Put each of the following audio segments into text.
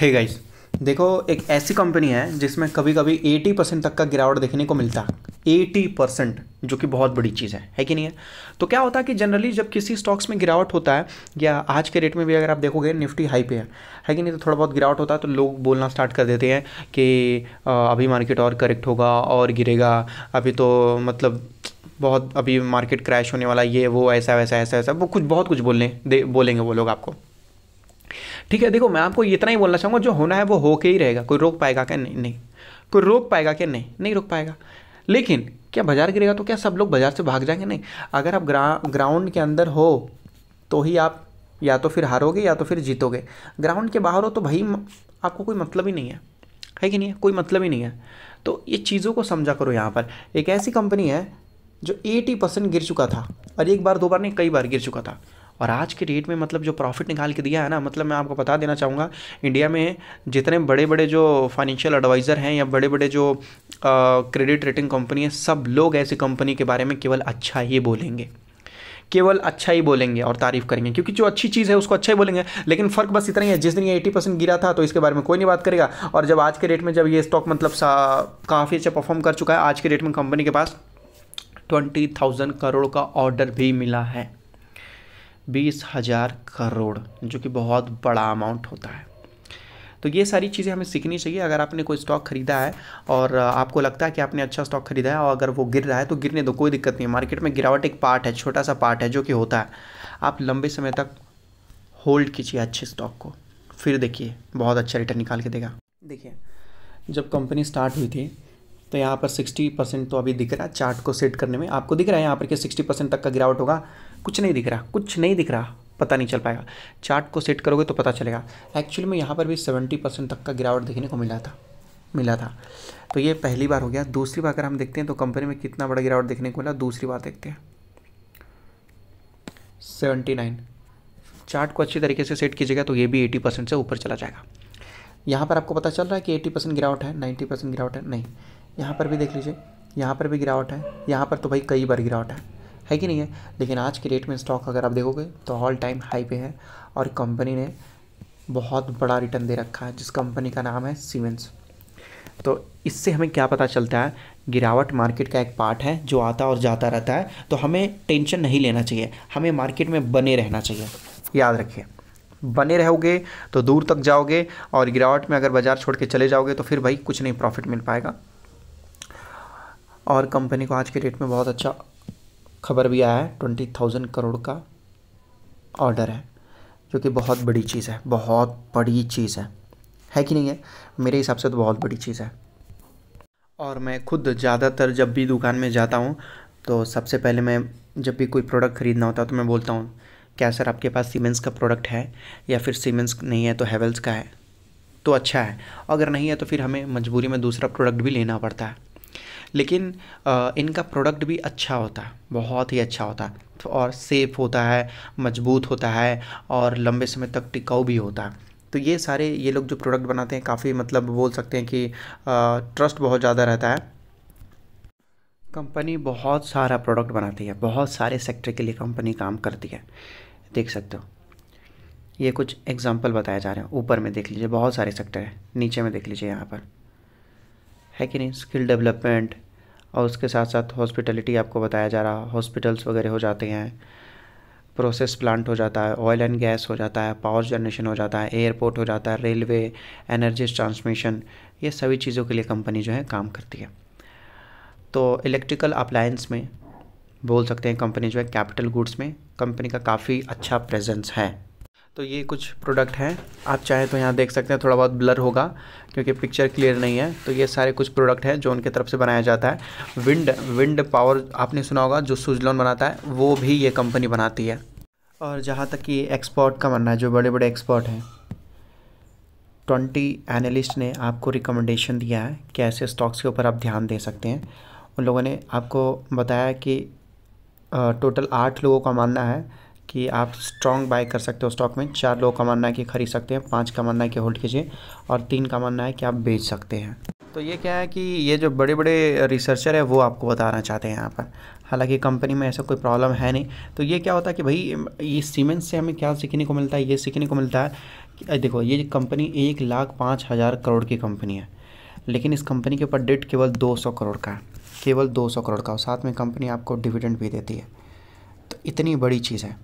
hey guys देखो एक ऐसी कंपनी है जिसमें कभी कभी 80 परसेंट तक का गिरावट देखने को मिलता है 80 परसेंट जो कि बहुत बड़ी चीज़ है है कि नहीं है तो क्या होता है कि जनरली जब किसी स्टॉक्स में गिरावट होता है या आज के रेट में भी अगर आप देखोगे निफ्टी हाई पे है है कि नहीं तो थोड़ा बहुत गिरावट होता है तो लोग बोलना स्टार्ट कर देते हैं कि अभी मार्केट और करेक्ट होगा और गिरेगा अभी तो मतलब बहुत अभी मार्केट क्रैश होने वाला ये वो ऐसा वैसा ऐसा ऐसा वो कुछ बहुत कुछ बोलने बोलेंगे वो लोग आपको ठीक है देखो मैं आपको इतना ही बोलना चाहूँगा जो होना है वो होके ही रहेगा कोई रोक पाएगा क्या नहीं नहीं कोई रोक पाएगा क्या नहीं नहीं रोक पाएगा लेकिन क्या बाजार गिरेगा तो क्या सब लोग बाज़ार से भाग जाएंगे नहीं अगर आप ग्राउंड के अंदर हो तो ही आप या तो फिर हारोगे या तो फिर जीतोगे ग्राउंड के बाहर हो तो भाई आपको कोई मतलब ही नहीं है है कि नहीं है कोई मतलब ही नहीं है तो ये चीज़ों को समझा करो यहाँ पर एक ऐसी कंपनी है जो 80 परसेंट गिर चुका था और एक बार दो बार नहीं कई बार गिर चुका था और आज के डेट में मतलब जो प्रॉफिट निकाल के दिया है ना मतलब मैं आपको बता देना चाहूँगा इंडिया में जितने बड़े बड़े जो फाइनेंशियल एडवाइज़र हैं या बड़े बड़े जो क्रेडिट रेटिंग कंपनी है सब लोग ऐसी कंपनी के बारे में केवल अच्छा ही बोलेंगे केवल अच्छा ही बोलेंगे और तारीफ करेंगे क्योंकि जो अच्छी चीज़ है उसको अच्छा ही बोलेंगे लेकिन फ़र्क बस इतना ही है जिस दिन ये एटी परसेंट गिरा था तो इसके बारे में कोई नहीं बात करेगा और जब आज के डेट में जब ये स्टॉक मतलब सा काफ़ी अच्छा परफॉर्म कर चुका है आज के डेट में कंपनी के पास ट्वेंटी थाउजेंड करोड़ का ऑर्डर भी मिला है बीस हज़ार करोड़ जो कि बहुत बड़ा अमाउंट होता है तो ये सारी चीज़ें हमें सीखनी चाहिए अगर आपने कोई स्टॉक खरीदा है और आपको लगता है कि आपने अच्छा स्टॉक खरीदा है और अगर वो गिर रहा है तो गिरने दो कोई दिक्कत नहीं है मार्केट में गिरावट एक पार्ट है छोटा सा पार्ट है जो कि होता है आप लंबे समय तक होल्ड कीजिए अच्छे स्टॉक को फिर देखिए बहुत अच्छा रिटर्न निकाल के देगा देखिए जब कंपनी स्टार्ट हुई थी तो यहाँ पर 60 परसेंट तो अभी दिख रहा है चार्ट को सेट करने में आपको दिख रहा है यहाँ पर कि 60 परसेंट तक का गिरावट होगा कुछ नहीं दिख रहा कुछ नहीं दिख रहा पता नहीं चल पाएगा चार्ट को सेट करोगे तो पता चलेगा एक्चुअली में यहाँ पर भी 70 परसेंट तक का गिरावट देखने को मिला था मिला था तो ये पहली बार हो गया दूसरी बार अगर हम देखते हैं तो कंपनी में कितना बड़ा गिरावट देखने को मिला दूसरी बार देखते हैं सेवेंटी नाइन चार्ट को अच्छी तरीके से सेट कीजिएगा तो ये भी एटी परसेंट से ऊपर चला जाएगा यहाँ पर आपको पता चल रहा है कि एटी परसेंट गिरावट है नाइन्टी परसेंट गिरावट है नहीं यहाँ पर भी देख लीजिए यहाँ पर भी गिरावट है यहाँ पर तो भाई कई बार गिरावट है है कि नहीं है लेकिन आज के डेट में स्टॉक अगर आप देखोगे तो ऑल टाइम हाई पे है और कंपनी ने बहुत बड़ा रिटर्न दे रखा है जिस कंपनी का नाम है सीमेंस तो इससे हमें क्या पता चलता है गिरावट मार्केट का एक पार्ट है जो आता और जाता रहता है तो हमें टेंशन नहीं लेना चाहिए हमें मार्केट में बने रहना चाहिए याद रखिए बने रहोगे तो दूर तक जाओगे और गिरावट में अगर बाज़ार छोड़ के चले जाओगे तो फिर भाई कुछ नहीं प्रॉफिट मिल पाएगा और कंपनी को आज के डेट में बहुत अच्छा खबर भी आया है ट्वेंटी थाउजेंड करोड़ का ऑर्डर है जो कि बहुत बड़ी चीज़ है बहुत बड़ी चीज़ है है कि नहीं है मेरे हिसाब से तो बहुत बड़ी चीज़ है और मैं खुद ज़्यादातर जब भी दुकान में जाता हूँ तो सबसे पहले मैं जब भी कोई प्रोडक्ट ख़रीदना होता है तो मैं बोलता हूँ क्या सर आपके पास सीमेंस का प्रोडक्ट है या फिर सीमेंस नहीं है तो हैवेल्स का है तो अच्छा है अगर नहीं है तो फिर हमें मजबूरी में दूसरा प्रोडक्ट भी लेना पड़ता है लेकिन इनका प्रोडक्ट भी अच्छा होता है बहुत ही अच्छा होता है तो और सेफ़ होता है मजबूत होता है और लंबे समय तक टिकाऊ भी होता है तो ये सारे ये लोग जो प्रोडक्ट बनाते हैं काफ़ी मतलब बोल सकते हैं कि ट्रस्ट बहुत ज़्यादा रहता है कंपनी बहुत सारा प्रोडक्ट बनाती है बहुत सारे सेक्टर के लिए कंपनी काम करती है देख सकते हो ये कुछ एग्जाम्पल बताए जा रहे हैं ऊपर में देख लीजिए बहुत सारे सेक्टर हैं नीचे में देख लीजिए यहाँ पर है कि नहीं स्किल डेवलपमेंट और उसके साथ साथ हॉस्पिटलिटी आपको बताया जा रहा हॉस्पिटल्स वगैरह हो जाते हैं प्रोसेस प्लांट हो जाता है ऑयल एंड गैस हो जाता है पावर जनरेशन हो जाता है एयरपोर्ट हो जाता है रेलवे एनर्जी ट्रांसमिशन ये सभी चीज़ों के लिए कंपनी जो है काम करती है तो इलेक्ट्रिकल अप्लायंस में बोल सकते हैं कंपनी जो है कैपिटल गुड्स में कंपनी का काफ़ी अच्छा प्रेजेंस है तो ये कुछ प्रोडक्ट हैं आप चाहे तो यहाँ देख सकते हैं थोड़ा बहुत ब्लर होगा क्योंकि पिक्चर क्लियर नहीं है तो ये सारे कुछ प्रोडक्ट हैं जो उनके तरफ से बनाया जाता है विंड विंड पावर आपने सुना होगा जो सुजलॉन बनाता है वो भी ये कंपनी बनाती है और जहाँ तक कि एक्सपोर्ट का मानना है जो बड़े बड़े एक्सपोर्ट हैं ट्वेंटी एनालिस्ट ने आपको रिकमेंडेशन दिया है कि ऐसे स्टॉक्स के ऊपर आप ध्यान दे सकते हैं उन लोगों ने आपको बताया कि टोटल आठ लोगों का मानना है कि आप स्ट्रॉन्ग बाय कर सकते हो स्टॉक में चार लोग का मानना है कि खरीद सकते हैं पाँच का मानना है कि होल्ड कीजिए और तीन का मानना है कि आप बेच सकते हैं तो ये क्या है कि ये जो बड़े बड़े रिसर्चर है वो आपको बताना चाहते हैं यहाँ पर हालांकि कंपनी में ऐसा कोई प्रॉब्लम है नहीं तो ये क्या होता है कि भाई ये सीमेंट से हमें क्या सीखने को मिलता है ये सीखने को मिलता है कि देखो ये कंपनी एक लाख पाँच हज़ार करोड़ की कंपनी है लेकिन इस कंपनी के ऊपर डेट केवल दो सौ करोड़ का है केवल दो सौ करोड़ का और साथ में कंपनी आपको डिविडेंड भी देती है तो इतनी बड़ी चीज़ है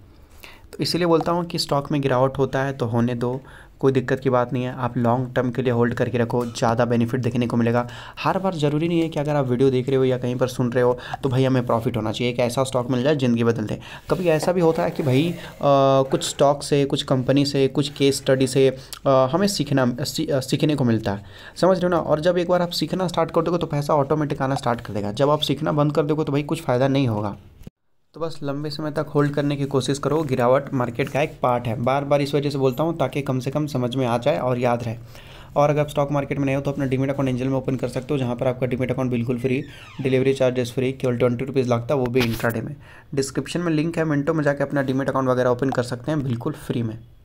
तो इसीलिए बोलता हूँ कि स्टॉक में गिरावट होता है तो होने दो कोई दिक्कत की बात नहीं है आप लॉन्ग टर्म के लिए होल्ड करके रखो ज़्यादा बेनिफिट देखने को मिलेगा हर बार ज़रूरी नहीं है कि अगर आप वीडियो देख रहे हो या कहीं पर सुन रहे हो तो भाई हमें प्रॉफिट होना चाहिए एक ऐसा स्टॉक मिल जाए ज़िंदगी बदल दे कभी ऐसा भी होता है कि भाई आ, कुछ स्टॉक से कुछ कंपनी से कुछ केस स्टडी से आ, हमें सीखना सी, सीखने को मिलता है समझ रहे हो ना और जब एक बार आप सीखना स्टार्ट कर दोगे तो पैसा ऑटोमेटिक आना स्टार्ट कर देगा जब आप सीखना बंद कर दोगे तो भाई कुछ फ़ायदा नहीं होगा तो बस लंबे समय तक होल्ड करने की कोशिश करो गिरावट मार्केट का एक पार्ट है बार बार इस वजह से बोलता हूँ ताकि कम से कम समझ में आ जाए और याद रहे और अगर आप स्टॉक मार्केट में नहीं हो तो अपना डिमिट अकाउंट एंजल में ओपन कर सकते हो जहाँ पर आपका डिमिट अकाउंट बिल्कुल फ्री डिलीवरी चार्जेस फ्री केवल ट्वेंटी रुपीज़ लगता है वो भी इंट्राडे में डिस्क्रिप्शन में लिंक है मिनटों में जाकर अपना डिमिट अकाउंट वगैरह ओपन कर सकते हैं बिल्कुल फ्री में